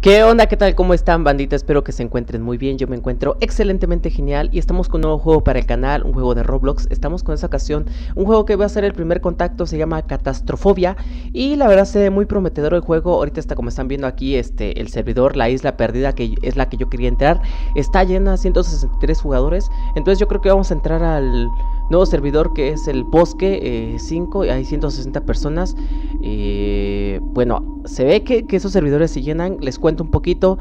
¿Qué onda? ¿Qué tal? ¿Cómo están bandita? Espero que se encuentren muy bien, yo me encuentro excelentemente genial y estamos con un nuevo juego para el canal, un juego de Roblox, estamos con esa ocasión, un juego que va a ser el primer contacto, se llama Catastrofobia y la verdad se ve muy prometedor el juego, ahorita está como están viendo aquí este, el servidor, la isla perdida que es la que yo quería entrar, está llena, 163 jugadores, entonces yo creo que vamos a entrar al nuevo servidor que es el Bosque 5, eh, Y hay 160 personas. Eh, bueno, se ve que, esos servidores se llenan, les cuento un poquito.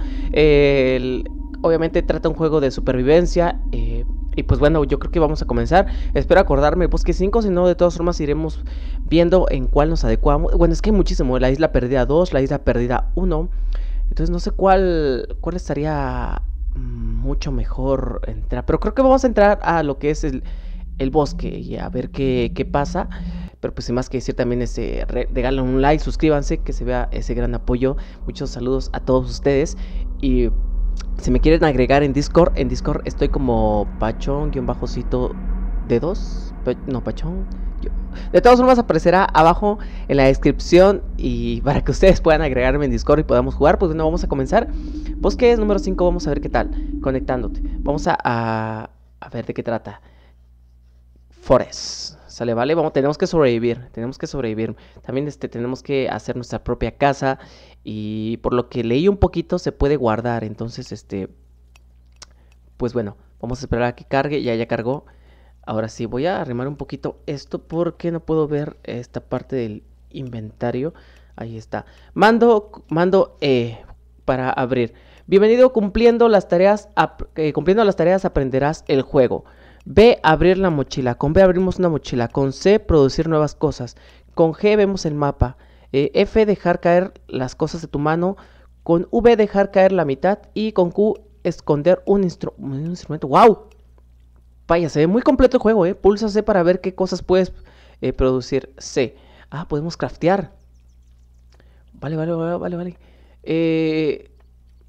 obviamente trata un juego de supervivencia. Eh, y pues bueno, yo creo que vamos a comenzar. Espero acordarme el Bosque 5, si no, de todas formas iremos viendo en cuál nos adecuamos. Bueno, es que hay muchísimo, la Isla Perdida 2, la Isla Perdida 1. Entonces no sé cuál, cuál estaría mucho mejor entrar. Pero creo que vamos a entrar a lo que es el, el bosque y a ver qué, pasa. Pero pues sin más que decir también este, un like, suscríbanse, que se vea ese gran apoyo. Muchos saludos a todos ustedes. Y si me quieren agregar en Discord, en Discord estoy como pachón-bajocito de dos. No, pachón. De todas formas aparecerá abajo en la descripción y para que ustedes puedan agregarme en Discord y podamos jugar, pues bueno, vamos a comenzar. Bosque es número 5, vamos a ver qué tal, conectándote. Vamos a, a, a ver de qué trata. Sale, vale, vamos, tenemos que sobrevivir, tenemos que sobrevivir. También este, tenemos que hacer nuestra propia casa y por lo que leí un poquito se puede guardar. Entonces, este, pues bueno, vamos a esperar a que cargue, ya, ya cargó. Ahora sí, voy a arrimar un poquito esto porque no puedo ver esta parte del inventario. Ahí está. Mando, mando eh, para abrir. Bienvenido cumpliendo las tareas, eh, cumpliendo las tareas aprenderás el juego. B, abrir la mochila. Con B abrimos una mochila. Con C, producir nuevas cosas. Con G vemos el mapa. Eh, F, dejar caer las cosas de tu mano. Con V, dejar caer la mitad. Y con Q, esconder un, instrumento. ¡Wow! Vaya, se ve muy completo el juego, ¿eh? Pulsa C para ver qué cosas puedes eh, producir. C. Ah, podemos craftear. Vale, vale, vale, vale. Eh,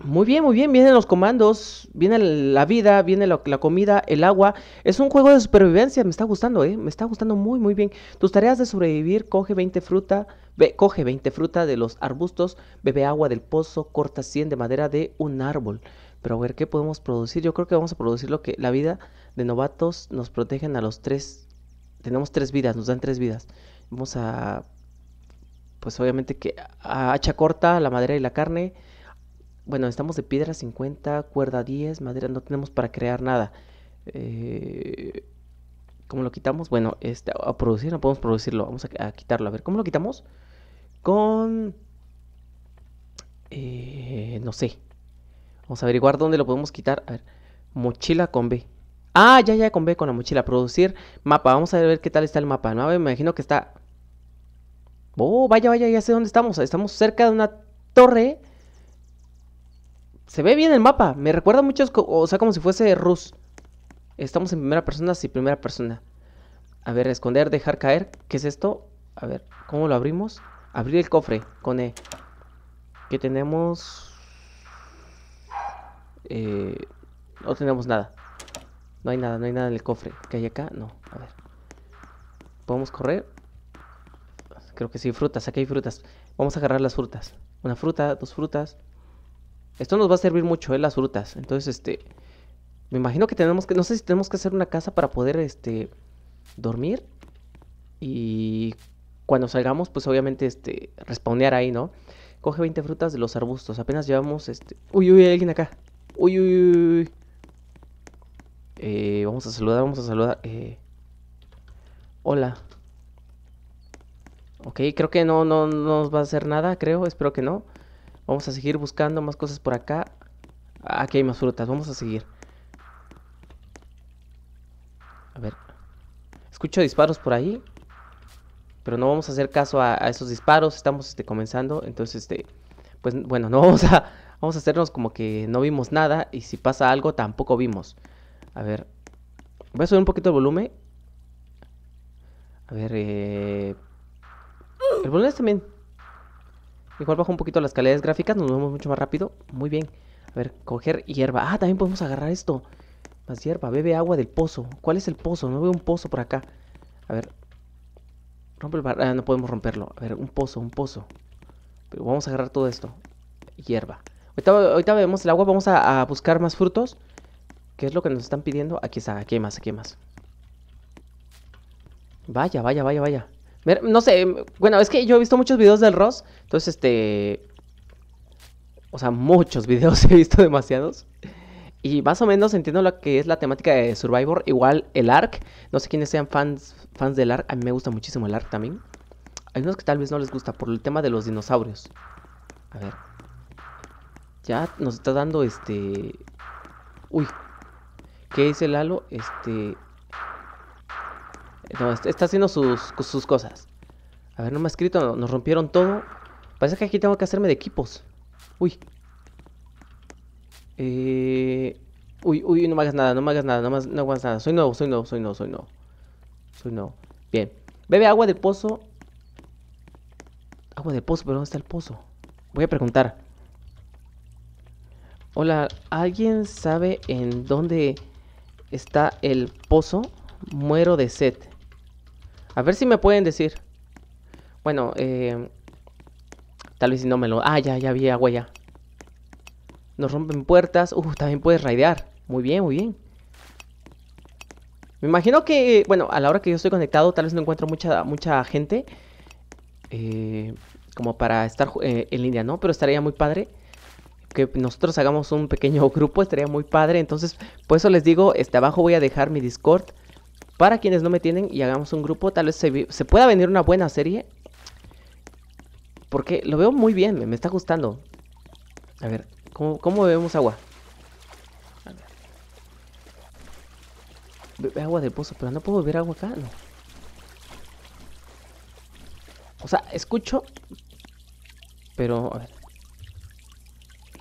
muy bien, muy bien, vienen los comandos, viene la vida, viene la, comida, el agua. Es un juego de supervivencia, me está gustando, ¿eh? Me está gustando muy, muy bien. Tus tareas de sobrevivir, coge 20 fruta, coge 20 fruta de los arbustos, bebe agua del pozo, corta 100 de madera de un árbol. Pero a ver, ¿qué podemos producir? Yo creo que vamos a producir lo que la vida de novatos nos protegen a los tres. Tenemos tres vidas, nos dan tres vidas. Vamos a, pues obviamente que a hacha corta, la madera y la carne bueno, estamos de piedra 50, cuerda 10, madera, no tenemos para crear nada. Eh, ¿Cómo lo quitamos? Bueno, este, a producir no podemos producirlo, vamos a, quitarlo. A ver, ¿cómo lo quitamos? Con... Eh, no sé. Vamos a averiguar dónde lo podemos quitar. A ver, mochila con B. Ah, ya, ya, con B, con la mochila. Producir mapa. Vamos a ver qué tal está el mapa. No, me imagino que está... Oh, vaya, vaya, ya sé dónde estamos. Estamos cerca de una torre se ve bien el mapa. Me recuerda mucho O sea, como si fuese Rus. Estamos en primera persona, sí, primera persona. A ver, esconder, dejar caer. ¿Qué es esto? A ver, ¿cómo lo abrimos? Abrir el cofre con E. ¿Qué tenemos? Eh, no tenemos nada. No hay nada, no hay nada en el cofre. ¿Qué hay acá? No, a ver. ¿Podemos correr? Creo que sí, frutas, aquí hay frutas. Vamos a agarrar las frutas. Una fruta, dos frutas. Esto nos va a servir mucho, ¿eh? Las frutas. Entonces, este... Me imagino que tenemos que... No sé si tenemos que hacer una casa para poder, este... Dormir. Y... Cuando salgamos, pues obviamente, este... Respawnear ahí, ¿no? Coge 20 frutas de los arbustos. Apenas llevamos, este... Uy, uy, hay alguien acá. Uy, uy, uy. Eh, vamos a saludar, vamos a saludar. Eh... Hola. Ok, creo que no, no nos va a hacer nada, creo. Espero que no. Vamos a seguir buscando más cosas por acá. Aquí hay más frutas, vamos a seguir. A ver. Escucho disparos por ahí. Pero no vamos a hacer caso a, esos disparos. Estamos este, comenzando. Entonces, este. Pues bueno, no vamos a. Vamos a hacernos como que no vimos nada. Y si pasa algo, tampoco vimos. A ver. Voy a subir un poquito el volumen. A ver, eh. El volumen también. Igual bajo un poquito las calidades gráficas, nos vemos mucho más rápido. Muy bien. A ver, coger hierba. Ah, también podemos agarrar esto. Más hierba. Bebe agua del pozo. ¿Cuál es el pozo? No veo un pozo por acá. A ver. Rompe el bar... Ah, no podemos romperlo. A ver, un pozo, un pozo. Pero vamos a agarrar todo esto. Hierba. Ahorita, ahorita vemos el agua. Vamos a, buscar más frutos. ¿Qué es lo que nos están pidiendo? Aquí está. Aquí hay más, aquí hay más. Vaya, vaya, vaya, vaya. No sé, bueno, es que yo he visto muchos videos del Ross, entonces este... O sea, muchos videos he visto demasiados. Y más o menos entiendo lo que es la temática de Survivor. Igual el ARC. No sé quiénes sean fans, fans del ARC. A mí me gusta muchísimo el ARC también. Hay unos que tal vez no les gusta por el tema de los dinosaurios. A ver. Ya nos está dando este... Uy. ¿Qué dice Lalo? Este... Eh, está haciendo sus, cosas. A ver, no me ha escrito, nos rompieron todo. Parece que aquí tengo que hacerme de equipos. Uy. Eh, uy, uy, no me hagas nada, no me hagas nada, no, me nada. Soy nuevo, soy nuevo, soy nuevo, soy nuevo. Soy nuevo. Bien. Bebe agua de pozo. Agua del pozo, pero ¿dónde está el pozo? Voy a preguntar. Hola, ¿alguien sabe en dónde está el pozo? Muero de sed. A ver si me pueden decir. Bueno, eh... Tal vez si no me lo... Ah, ya, ya vi agua ya. Nos rompen puertas. Uh, también puedes raidear. Muy bien, muy bien. Me imagino que, bueno, a la hora que yo estoy conectado, tal vez no encuentro mucha, mucha gente. Eh, como para estar eh, en línea, ¿no? Pero estaría muy padre que nosotros hagamos un pequeño grupo, estaría muy padre. Entonces, por eso les digo, este abajo voy a dejar mi Discord para quienes no me tienen y hagamos un grupo. Tal vez se, pueda venir una buena serie. Porque lo veo muy bien, me, está gustando. A ver, ¿cómo, bebemos agua? A ver. Bebe agua de pozo, pero no puedo beber agua acá, no. O sea, escucho. Pero,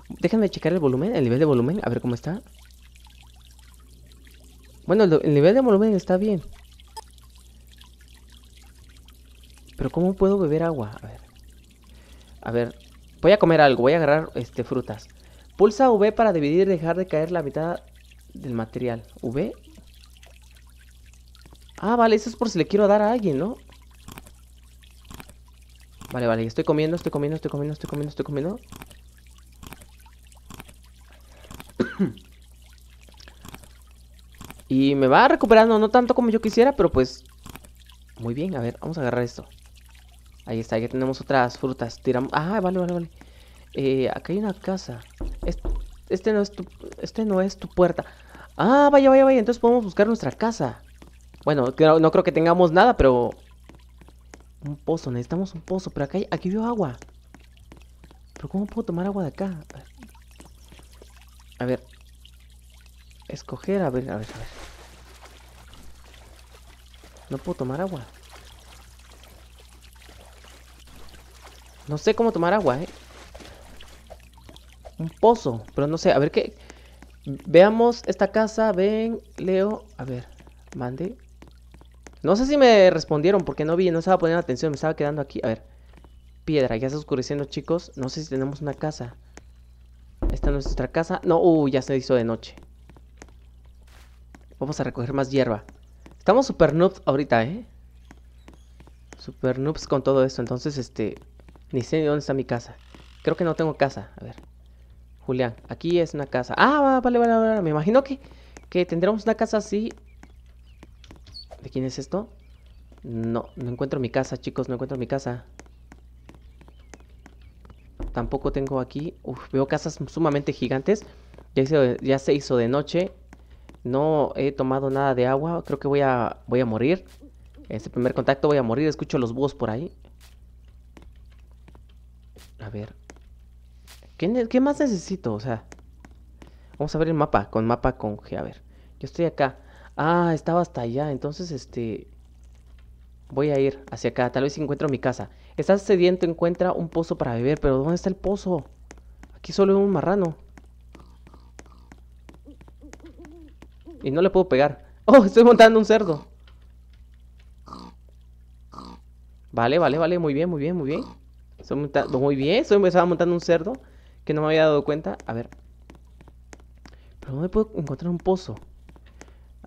Déjenme checar el volumen, el nivel de volumen, a ver cómo está. Bueno, el nivel de volumen está bien. Pero ¿cómo puedo beber agua? A ver. A ver. Voy a comer algo. Voy a agarrar este, frutas. Pulsa V para dividir y dejar de caer la mitad del material. ¿V? Ah, vale. Eso es por si le quiero dar a alguien, ¿no? Vale, vale. Estoy comiendo, estoy comiendo, estoy comiendo, estoy comiendo, estoy comiendo. Y me va recuperando, no tanto como yo quisiera, pero pues... Muy bien, a ver, vamos a agarrar esto. Ahí está, ya tenemos otras frutas. Tiramos... Ah, vale, vale, vale. Eh, acá hay una casa. Este, no es tu, este no es tu puerta. Ah, vaya, vaya, vaya. Entonces podemos buscar nuestra casa. Bueno, no, creo que tengamos nada, pero... Un pozo, necesitamos un pozo. Pero acá hay, aquí veo agua. Pero ¿cómo puedo tomar agua de acá? A ver. Escoger, a ver, a ver, a ver. No puedo tomar agua. No sé cómo tomar agua, ¿eh? Un pozo, pero no sé. A ver qué... Veamos esta casa. Ven, Leo. A ver, mande. No sé si me respondieron porque no vi, no estaba poniendo atención. Me estaba quedando aquí. A ver. Piedra, ya está oscureciendo, chicos. No sé si tenemos una casa. Esta no es nuestra casa. No, uh, ya se hizo de noche. Vamos a recoger más hierba. Estamos super noobs ahorita, ¿eh? Super noobs con todo esto. Entonces, este... Ni sé dónde está mi casa. Creo que no tengo casa. A ver. Julián, aquí es una casa. Ah, vale, vale, vale. Me imagino que, que tendremos una casa así. ¿De quién es esto? No, no encuentro mi casa, chicos. No encuentro mi casa. Tampoco tengo aquí... Uf, veo casas sumamente gigantes. ya se hizo de noche. No he tomado nada de agua. Creo que voy a, voy a morir. primer contacto voy a morir. Escucho los búhos por ahí. A ver. ¿Qué, más necesito? O sea. Vamos a ver el mapa. Con mapa con G. A ver. Yo estoy acá. Ah, estaba hasta allá. Entonces, este... Voy a ir hacia acá. Tal vez encuentro mi casa. Estás sediento, encuentra un pozo para beber. Pero ¿dónde está el pozo? Aquí solo hay un marrano. Y no le puedo pegar. ¡Oh! Estoy montando un cerdo. Vale, vale, vale. Muy bien, muy bien, muy bien. Estoy montando... Muy bien. Estoy... Estaba montando un cerdo que no me había dado cuenta. A ver. ¿Pero me puedo encontrar un pozo?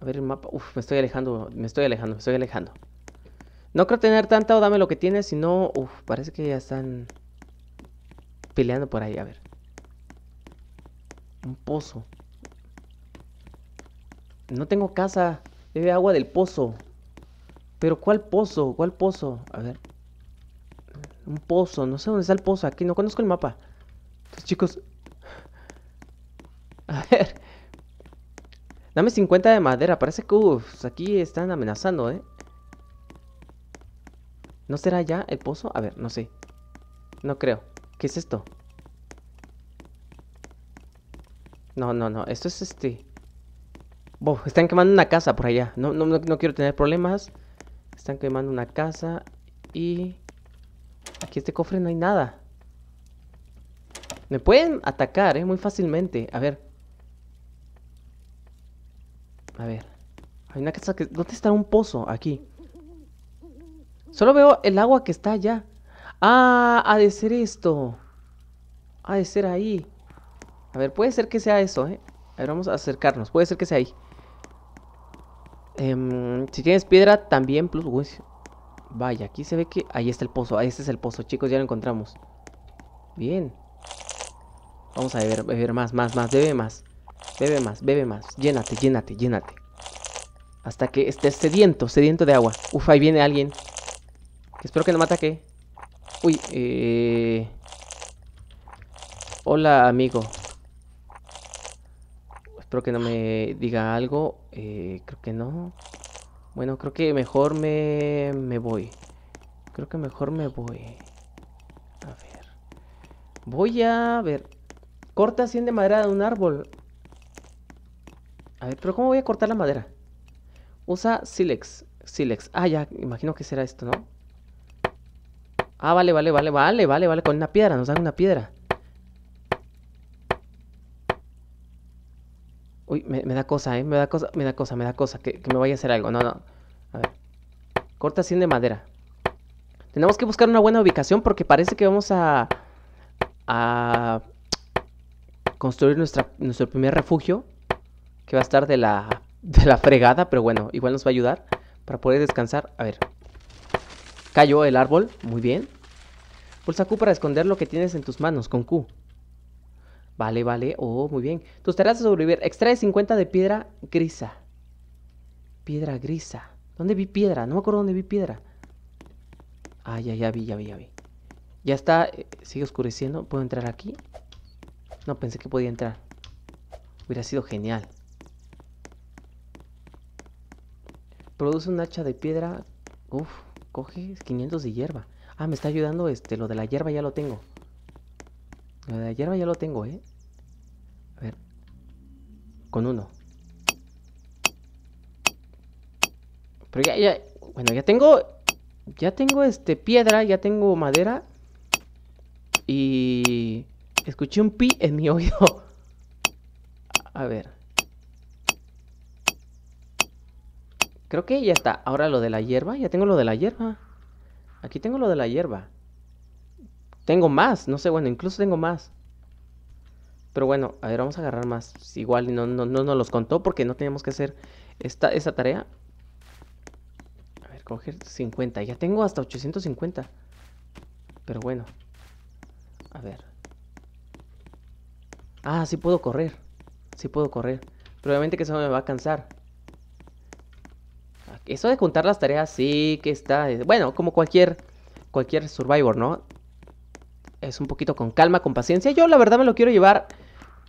A ver el mapa. Uf, me estoy alejando. Me estoy alejando, me estoy alejando. No creo tener tanta o dame lo que tienes, no, Uf, parece que ya están... Peleando por ahí, a ver. Un pozo. No tengo casa. Bebe agua del pozo. Pero ¿cuál pozo? ¿Cuál pozo? A ver. Un pozo. No sé dónde está el pozo. Aquí no conozco el mapa. chicos... A ver. Dame 50 de madera. Parece que... Uf, aquí están amenazando, ¿eh? ¿No será ya el pozo? A ver, no sé. No creo. ¿Qué es esto? No, no, no. Esto es este están quemando una casa por allá. No, quiero tener problemas. Están quemando una casa. Y... Aquí este cofre no hay nada. Me pueden atacar, ¿eh? Muy fácilmente. A ver. A ver. Hay una casa que... ¿Dónde está un pozo? Aquí. Solo veo el agua que está allá. ¡Ah! Ha de ser esto. Ha de ser ahí. A ver, puede ser que sea eso, ¿eh? A ver, vamos a acercarnos. Puede ser que sea ahí. Em, si tienes piedra, también plus... vaya, aquí se ve que... Ahí está el pozo, ahí este es el pozo, chicos, ya lo encontramos. Bien. Vamos a beber, beber más, más, más, bebe más. Bebe más, bebe más. Llénate, llénate, llénate. Hasta que estés sediento, sediento de agua. Uf, ahí viene alguien. Espero que no me ataque. Uy, eh... Hola, amigo. Espero que no me diga algo. Eh, creo que no. Bueno, creo que mejor me, voy. Creo que mejor me voy. A ver. Voy a ver. Corta 100 de madera de un árbol. A ver, pero ¿cómo voy a cortar la madera? Usa silex, Silex. Ah, ya, imagino que será esto, ¿no? Ah, vale, vale, vale, vale, vale, vale. Con una piedra, nos dan una piedra. Uy, me, da cosa, ¿eh? Me da cosa, me da cosa, me da cosa. Que, me vaya a hacer algo. No, no. A ver. Corta 100 de madera. Tenemos que buscar una buena ubicación porque parece que vamos a... A... Construir nuestro primer refugio. Que va a estar de la... De la fregada, pero bueno, igual nos va a ayudar. Para poder descansar. A ver. Cayó el árbol. Muy bien. Pulsa Q para esconder lo que tienes en tus manos con Q. Vale, vale. Oh, muy bien. Tus tareas de sobrevivir. Extrae 50 de piedra grisa. Piedra grisa. ¿Dónde vi piedra? No me acuerdo dónde vi piedra. Ah, ya, ya vi, ya vi, ya vi. Ya está. Eh, sigue oscureciendo. ¿Puedo entrar aquí? No, pensé que podía entrar. Hubiera sido genial. Produce un hacha de piedra. Uf, coge 500 de hierba. Ah, me está ayudando este. Lo de la hierba ya lo tengo. Lo de la hierba ya lo tengo, ¿eh? A ver. Con uno. Pero ya, ya... Bueno, ya tengo... Ya tengo, este, piedra, ya tengo madera. Y... Escuché un pi en mi oído. A ver. Creo que ya está. Ahora lo de la hierba. Ya tengo lo de la hierba. Aquí tengo lo de la hierba. Tengo más, no sé, bueno, incluso tengo más. Pero bueno, a ver, vamos a agarrar más. Igual no, no, no nos los contó porque no teníamos que hacer esta, tarea. A ver, coger 50. Ya tengo hasta 850. Pero bueno. A ver. Ah, sí puedo correr. Sí puedo correr. Probablemente que eso me va a cansar. Eso de contar las tareas sí que está... Eh, bueno, como cualquier, cualquier Survivor, ¿no? es un poquito con calma, con paciencia. Yo la verdad me lo quiero llevar,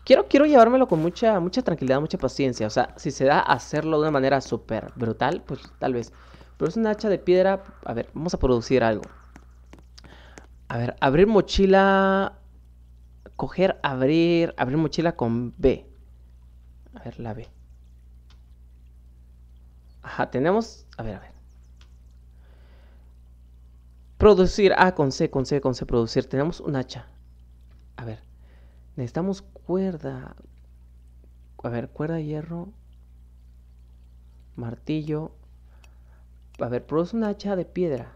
quiero, quiero llevármelo con mucha, mucha tranquilidad, mucha paciencia. O sea, si se da a hacerlo de una manera súper brutal, pues tal vez. Pero es una hacha de piedra, a ver, vamos a producir algo. A ver, abrir mochila, coger, abrir, abrir mochila con B. A ver, la B. Ajá, tenemos, a ver, a ver. Producir. Ah, con C, con C, con C, producir. Tenemos un hacha. A ver. Necesitamos cuerda. A ver, cuerda, hierro. Martillo. A ver, produce un hacha de piedra.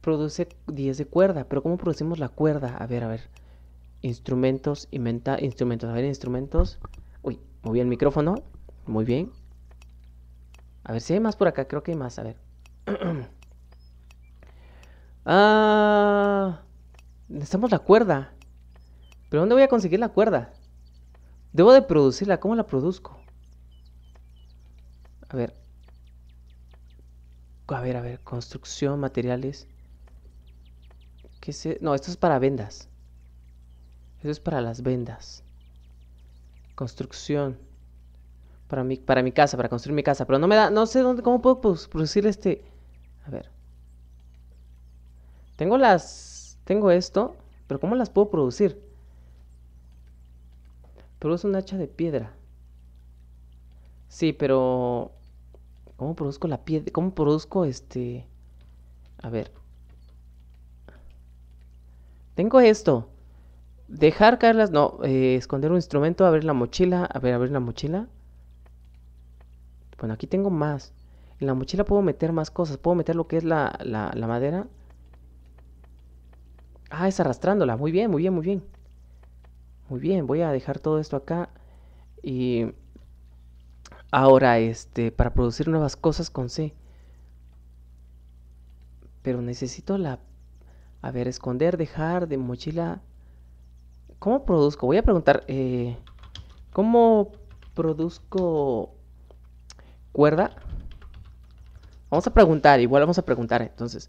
Produce 10 de cuerda. Pero ¿cómo producimos la cuerda? A ver, a ver. Instrumentos, inventa instrumentos. A ver, instrumentos. Uy, moví el micrófono. Muy bien. A ver si hay más por acá. Creo que hay más. A ver. Ah, necesitamos la cuerda. ¿Pero dónde voy a conseguir la cuerda? Debo de producirla. ¿Cómo la produzco? A ver. A ver, a ver. Construcción, materiales. ¿Qué sé? E-? No, esto es para vendas. Esto es para las vendas. Construcción. Para mi, para mi casa, para construir mi casa. Pero no me da... No sé dónde, cómo puedo producir este... A ver. Tengo las... Tengo esto, pero ¿cómo las puedo producir? Produzco un hacha de piedra. Sí, pero... ¿Cómo produzco la piedra? ¿Cómo produzco este...? A ver. Tengo esto. Dejar caerlas... No, eh, esconder un instrumento, abrir la mochila. A ver, abrir la mochila. Bueno, aquí tengo más. En la mochila puedo meter más cosas. Puedo meter lo que es la, la, la madera. Ah, es arrastrándola. Muy bien, muy bien, muy bien. Muy bien, voy a dejar todo esto acá. Y ahora, este, para producir nuevas cosas con C. Pero necesito la... A ver, esconder, dejar de mochila. ¿Cómo produzco? Voy a preguntar, eh, ¿cómo produzco cuerda? Vamos a preguntar, igual vamos a preguntar entonces.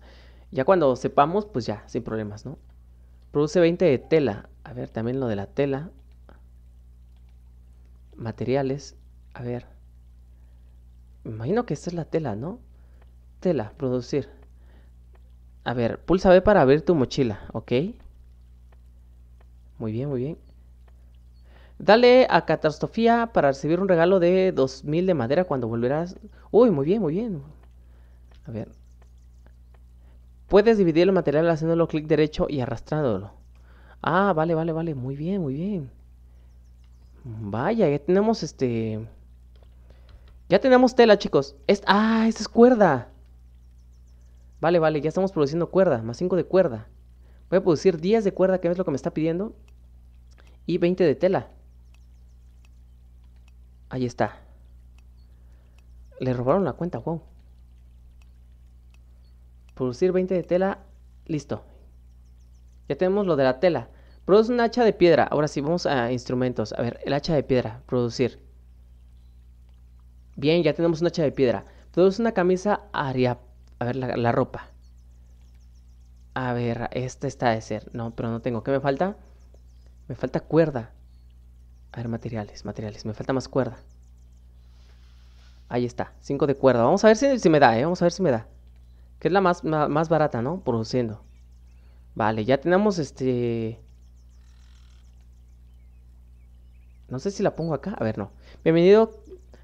Ya cuando sepamos, pues ya, sin problemas, ¿no? Produce 20 de tela. A ver, también lo de la tela. Materiales. A ver. Me imagino que esta es la tela, ¿no? Tela, producir. A ver, pulsa B para abrir tu mochila, ¿ok? Muy bien, muy bien. Dale a Catastrofía para recibir un regalo de 2000 de madera cuando volverás. Uy, muy bien, muy bien. A ver. Puedes dividir el material haciéndolo clic derecho y arrastrándolo. Ah, vale, vale, vale. Muy bien, muy bien. Vaya, ya tenemos este... Ya tenemos tela, chicos. Ah, esta es cuerda. Vale, vale, ya estamos produciendo cuerda. Más 5 de cuerda. Voy a producir 10 de cuerda, que es lo que me está pidiendo. Y 20 de tela. Ahí está. Le robaron la cuenta, wow. Producir 20 de tela. Listo. Ya tenemos lo de la tela. Produce un hacha de piedra. Ahora sí, vamos a instrumentos. A ver, el hacha de piedra. Producir. Bien, ya tenemos un hacha de piedra. Produce una camisa aria... A ver, la, ropa. A ver, esta está de ser. No, pero no tengo. ¿Qué me falta? Me falta cuerda. A ver, materiales, materiales. Me falta más cuerda. Ahí está, 5 de cuerda. Vamos a ver si, si me da, ¿eh? Vamos a ver si me da que es la más, barata, ¿no? Produciendo. Vale, ya tenemos este... No sé si la pongo acá. A ver, no. Bienvenido.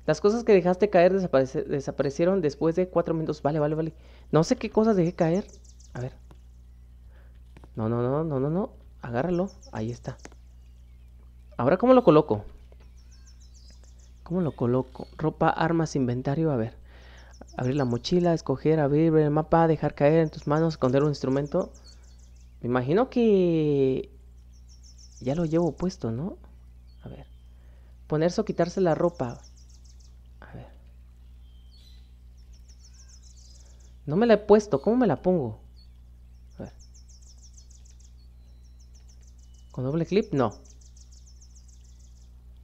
Las cosas que dejaste caer desaparecieron después de cuatro minutos. Vale, vale, vale. No sé qué cosas dejé caer. A ver. No, no, no, no, no, no. Agárralo. Ahí está. Ahora, ¿cómo lo coloco? ¿Cómo lo coloco? Ropa, armas, inventario. A ver abrir la mochila, escoger, abrir, el mapa, dejar caer en tus manos, esconder un instrumento. Me imagino que ya lo llevo puesto, ¿no? A ver. Ponerse o quitarse la ropa. A ver. No me la he puesto, ¿cómo me la pongo? A ver. ¿Con doble clip? No.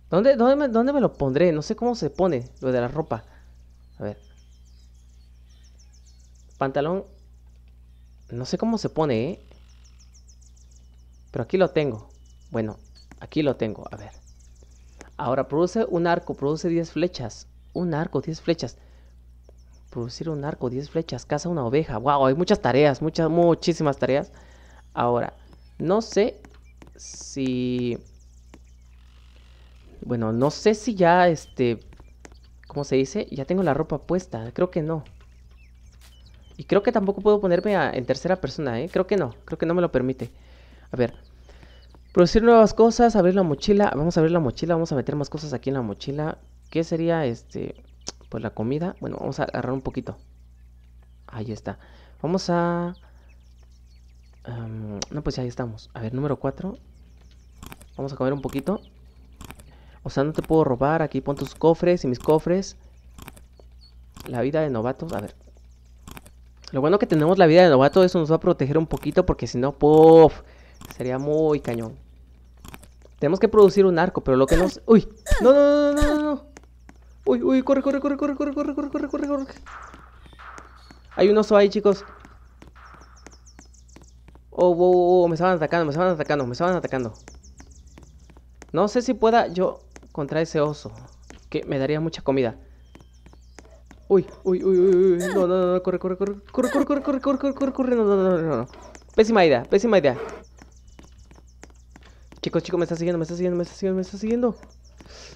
¿Dónde, ¿Dónde me lo pondré? No sé cómo se pone lo de la ropa. A ver. Pantalón. No sé cómo se pone, ¿eh? Pero aquí lo tengo. Bueno, aquí lo tengo. A ver. Ahora, produce un arco. Produce 10 flechas. Un arco, 10 flechas. Producir un arco, 10 flechas. Caza una oveja. Wow, hay muchas tareas. Muchas, muchísimas tareas. Ahora, no sé si... Bueno, no sé si ya, este... ¿Cómo se dice? Ya tengo la ropa puesta. Creo que no. Y creo que tampoco puedo ponerme en tercera persona, ¿eh? Creo que no, creo que no me lo permite. A ver. Producir nuevas cosas, abrir la mochila. Vamos a abrir la mochila, vamos a meter más cosas aquí en la mochila. ¿Qué sería este? Pues la comida. Bueno, vamos a agarrar un poquito. Ahí está. Vamos a... Em, no, pues ahí estamos. A ver, número 4. Vamos a comer un poquito. O sea, no te puedo robar. Aquí pon tus cofres y mis cofres. La vida de novatos. A ver, lo bueno que tenemos la vida de novato, eso nos va a proteger un poquito porque si no, puff, sería muy cañón. Tenemos que producir un arco, pero lo que nos... ¡Uy! ¡No, no, no, no, no! no! uy! ¡Corre, corre, corre, corre, corre, corre, corre, corre, corre, corre! Hay un oso ahí, chicos. Oh, oh, oh, oh, me estaban atacando, me estaban atacando, me estaban atacando. No sé si pueda yo contra ese oso, que me daría mucha comida. Uy, uy, uy, uy, uy. No, no, no, corre, corre, corre, corre, corre, corre, corre, corre, corre, corre, corre, no, no, no, no, no. Pésima idea, pésima idea. Chicos, chicos, me está siguiendo, me está siguiendo, me está siguiendo, me está siguiendo.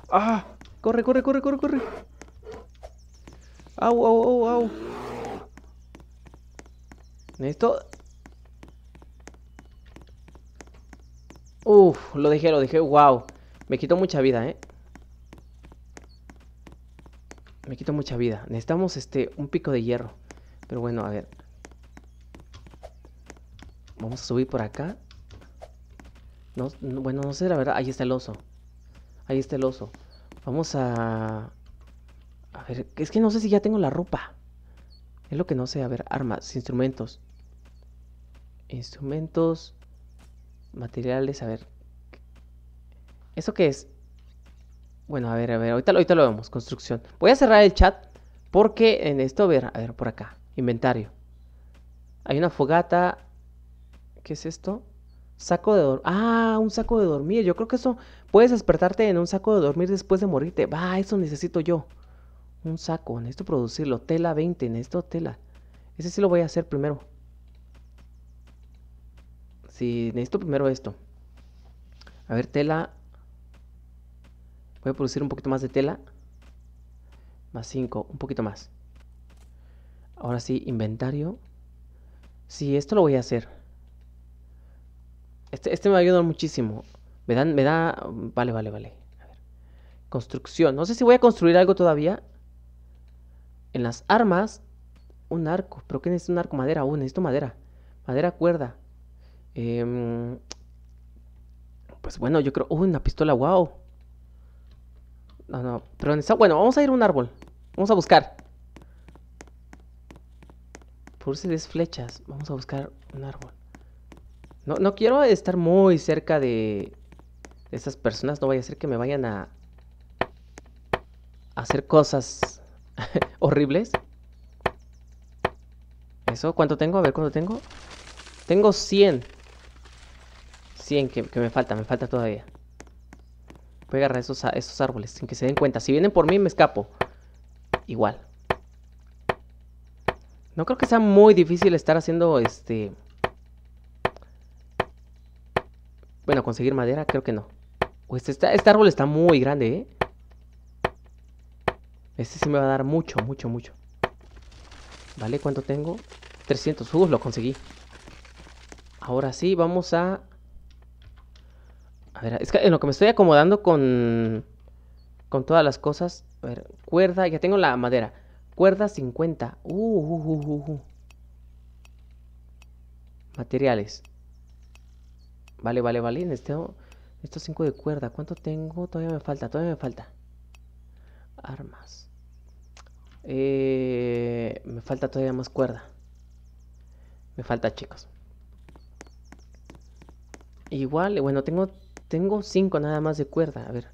Ah, corre, corre, corre, corre, corre. Au, au, au, au. Necesito. Uf, lo dejé, lo dejé. Wow. Me quitó mucha vida, eh. mucha vida. Necesitamos este, un pico de hierro. Pero bueno, a ver. Vamos a subir por acá. No, bueno, no sé, la verdad. Ahí está el oso. Ahí está el oso. Vamos a... A ver, es que no sé si ya tengo la ropa. Es lo que no sé. A ver, armas, instrumentos. Instrumentos, materiales, a ver. ¿Eso qué es? Bueno, a ver, a ver, ahorita, ahorita lo vemos, construcción. Voy a cerrar el chat porque en esto, a ver, a ver, por acá, inventario. Hay una fogata. ¿Qué es esto? Saco de dormir. Ah, un saco de dormir. Yo creo que eso. Puedes despertarte en un saco de dormir después de morirte. Va, eso necesito yo. Un saco. Necesito producirlo. Tela 20. esto tela. Ese sí lo voy a hacer primero. Sí, necesito primero esto. A ver, tela. Voy a producir un poquito más de tela. Más 5, un poquito más. Ahora sí, inventario. Sí, esto lo voy a hacer. Este, este me va a ayudar muchísimo. Me, dan, me da... Vale, vale, vale. Construcción. No sé si voy a construir algo todavía. En las armas... Un arco. ¿Pero qué necesito un arco? Madera necesito madera. Madera cuerda. Em, pues bueno, yo creo... una pistola! ¡Wow! No, no, pero está? Bueno, vamos a ir a un árbol. Vamos a buscar. Purses flechas. Vamos a buscar un árbol. No, quiero estar muy cerca de... de personas. No vaya a ser que me vayan a... a hacer cosas horribles. Eso, ¿cuánto tengo? A ver, ¿cuánto tengo? Tengo 100. 100 que me falta, me falta todavía. Voy a agarrar esos, esos árboles sin que se den cuenta. Si vienen por mí, me escapo. Igual. No creo que sea muy difícil estar haciendo este... Bueno, conseguir madera, creo que no. este, este árbol está muy grande, ¿eh? Este sí me va a dar mucho, mucho, mucho. ¿Vale? ¿Cuánto tengo? 300. jugos, uh, lo conseguí. Ahora sí, vamos a es que en lo que me estoy acomodando con. Con todas las cosas. A ver, cuerda, ya tengo la madera. Cuerda 50. Uh uh, uh, uh, uh, Materiales. Vale, vale, vale. Necesito estos 5 de cuerda. ¿Cuánto tengo? Todavía me falta, todavía me falta. Armas. Eh, me falta todavía más cuerda. Me falta, chicos. Igual, bueno, tengo tengo cinco nada más de cuerda. A ver.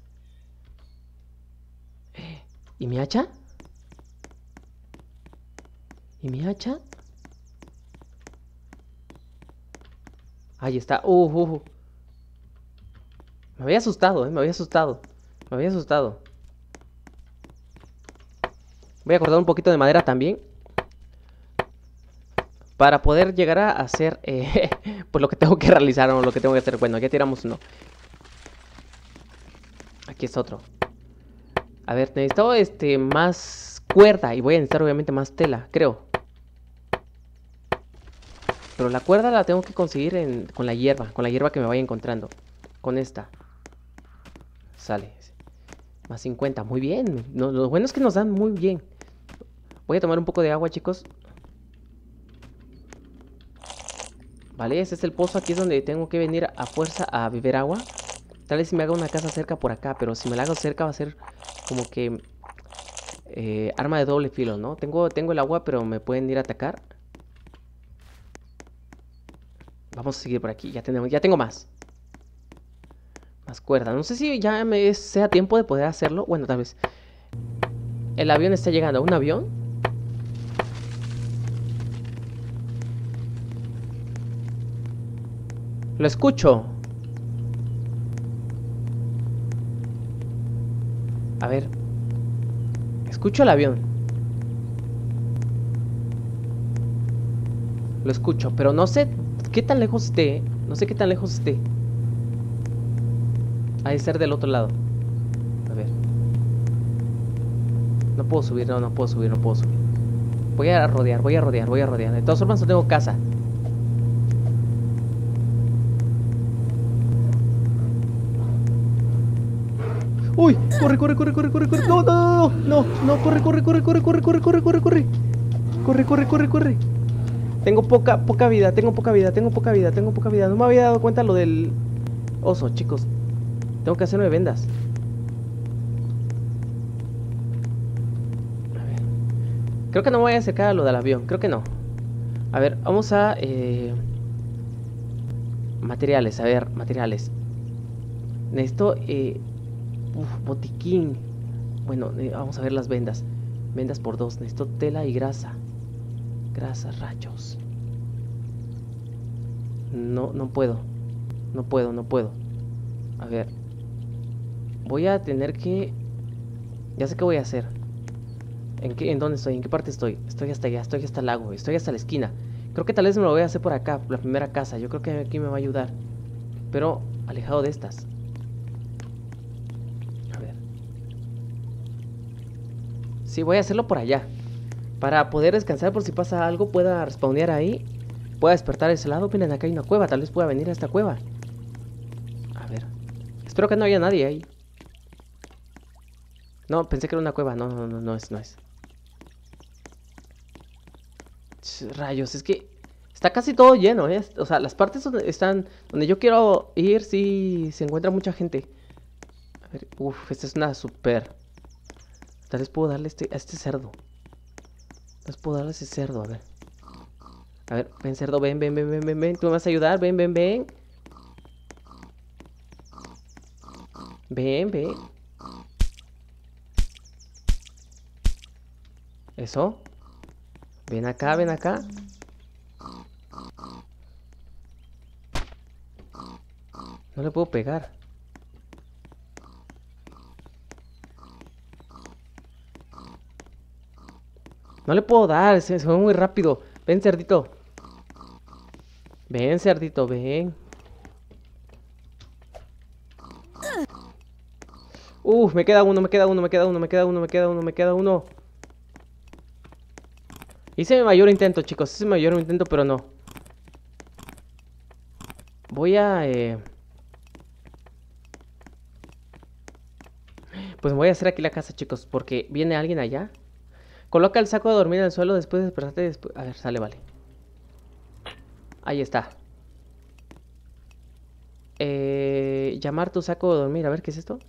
¿Y mi hacha? ¿Y mi hacha? Ahí está. Uh, uh, Me había asustado, ¿eh? Me había asustado. Me había asustado. Voy a cortar un poquito de madera también. Para poder llegar a hacer, eh, pues lo que tengo que realizar o lo que tengo que hacer. Bueno, ya tiramos uno es otro. A ver, necesito este, más cuerda. Y voy a necesitar obviamente más tela, creo. Pero la cuerda la tengo que conseguir con la hierba. Con la hierba que me vaya encontrando. Con esta. Sale. Más 50. Muy bien. lo bueno es que nos dan muy bien. Voy a tomar un poco de agua, chicos. Vale, ese es el pozo. Aquí es donde tengo que venir a fuerza a beber agua. Tal vez si me hago una casa cerca por acá, pero si me la hago cerca va a ser como que eh, arma de doble filo, ¿no? Tengo, tengo el agua, pero me pueden ir a atacar. Vamos a seguir por aquí. Ya, tenemos, ya tengo más. Más cuerda. No sé si ya me sea tiempo de poder hacerlo. Bueno, tal vez. El avión está llegando. ¿Un avión? Lo escucho. A ver. Escucho el avión. Lo escucho, pero no sé qué tan lejos esté. ¿eh? No sé qué tan lejos esté. Hay que ser del otro lado. A ver. No puedo subir, no, no puedo subir, no puedo subir. Voy a rodear, voy a rodear, voy a rodear. De todas formas no tengo casa. ¡Uy! ¡Corre, corre, corre, corre, corre, corre! ¡No, no, no, no! ¡No, no! corre, corre, corre, corre, corre, corre, corre, corre! ¡Corre, corre, corre, corre! Tengo poca, poca vida, tengo poca vida, tengo poca vida, tengo poca vida. No me había dado cuenta lo del oso, chicos. Tengo que hacerme vendas. A ver. Creo que no me voy a acercar a lo del avión, creo que no. A ver, vamos a... Materiales, a ver, materiales. Necesito eh, Uf, botiquín. Bueno, eh, vamos a ver las vendas. Vendas por dos. Necesito tela y grasa. Grasa, rayos. No, no puedo. No puedo, no puedo. A ver. Voy a tener que... Ya sé qué voy a hacer. ¿En, qué, ¿En dónde estoy? ¿En qué parte estoy? Estoy hasta allá, estoy hasta el lago, estoy hasta la esquina. Creo que tal vez me lo voy a hacer por acá, la primera casa. Yo creo que aquí me va a ayudar. Pero alejado de estas. Sí, voy a hacerlo por allá. Para poder descansar por si pasa algo, pueda respawnear ahí. Pueda despertar a ese lado. Miren, acá hay una cueva. Tal vez pueda venir a esta cueva. A ver. Espero que no haya nadie ahí. No, pensé que era una cueva. No, no, no, no es, no es. Rayos, es que está casi todo lleno, ¿eh? O sea, las partes donde están, donde yo quiero ir, si se encuentra mucha gente. A ver, uff, esta es una super Tal vez puedo darle este, a este cerdo. les puedo darle a ese cerdo, a ver. A ver, ven cerdo, ven, ven, ven, ven, ven, ven. Tú me vas a ayudar, ven, ven, ven. Ven, ven. Eso. Ven acá, ven acá. No le puedo pegar. No le puedo dar, se, fue muy rápido. Ven, cerdito. Ven, cerdito, ven. Uh, me queda uno, me queda uno, me queda uno, me queda uno, me queda uno, me queda uno. Hice mi mayor intento, chicos. Hice mi mayor intento, pero no. Voy a... Eh, pues voy a hacer aquí la casa, chicos, porque viene alguien allá. Coloca el saco de dormir en el suelo después de despertarte. Después... A ver, sale, vale. Ahí está. Eh, llamar tu saco de dormir. A ver, ¿qué es esto?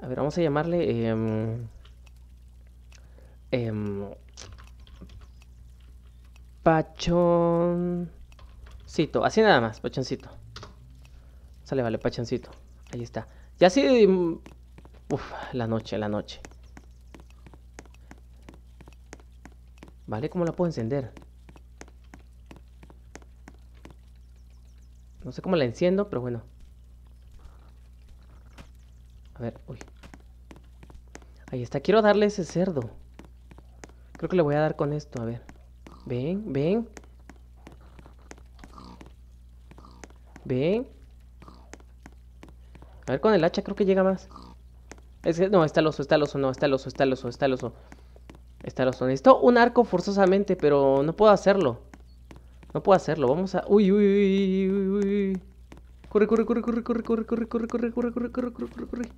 A ver, vamos a llamarle... Eh, pachoncito. Así nada más, pachoncito. Sale, vale, pachoncito. Ahí está. Ya sí. Mm, uf, la noche, la noche. ¿Vale? ¿Cómo la puedo encender? No sé cómo la enciendo, pero bueno. A ver, uy. Ahí está, quiero darle ese cerdo. Creo que le voy a dar con esto, a ver. Ven, ven. Ven. A ver, con el hacha creo que llega más. Es que, no, está el oso, está el oso, no, está el oso, está el oso, está el oso. Está son. necesito un arco forzosamente, pero no puedo hacerlo. No puedo hacerlo, vamos a... Uy, uy, uy, uy, uy. Corre, corre, corre, corre, corre, corre, corre, corre, corre, corre, corre, corre, corre, corre.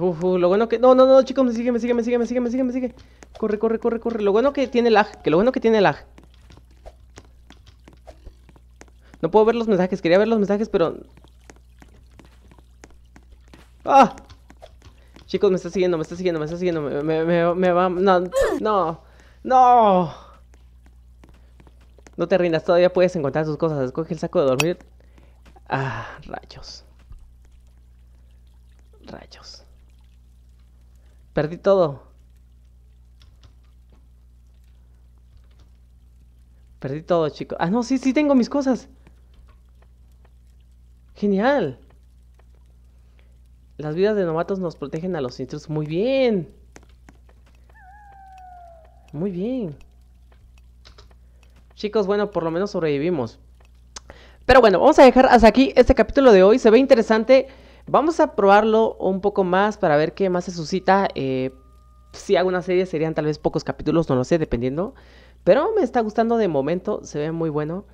Uf, lo bueno que... No, no, no, chicos, me sigue, me sigue, me sigue, me sigue, me sigue, me sigue. Corre, corre, corre, corre. Lo bueno que tiene lag, que lo bueno que tiene lag. No puedo ver los mensajes, quería ver los mensajes, pero ¡Ah! Chicos, me está siguiendo, me está siguiendo, me está siguiendo. Me, va... No, no, no. No te rindas, todavía puedes encontrar tus cosas. Escoge el saco de dormir. Ah, rayos. Rayos. Perdí todo. Perdí todo, chicos. Ah, no, sí, sí tengo mis cosas. Genial. Las vidas de novatos nos protegen a los intrusos. Muy bien. Muy bien. Chicos, bueno, por lo menos sobrevivimos. Pero bueno, vamos a dejar hasta aquí este capítulo de hoy. Se ve interesante. Vamos a probarlo un poco más para ver qué más se suscita. Eh, si hago una serie serían tal vez pocos capítulos, no lo sé, dependiendo. Pero me está gustando de momento, se ve muy bueno.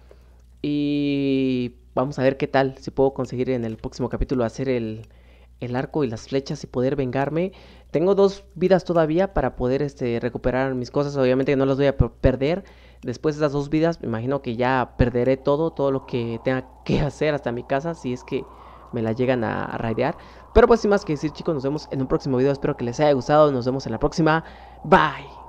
Y vamos a ver qué tal, si puedo conseguir en el próximo capítulo hacer el, el arco y las flechas y poder vengarme. Tengo dos vidas todavía para poder este, recuperar mis cosas. Obviamente no las voy a perder. Después de esas dos vidas, me imagino que ya perderé todo, todo lo que tenga que hacer hasta mi casa, si es que me la llegan a, a raidear. Pero pues sin más que decir chicos, nos vemos en un próximo video. Espero que les haya gustado. Nos vemos en la próxima. Bye.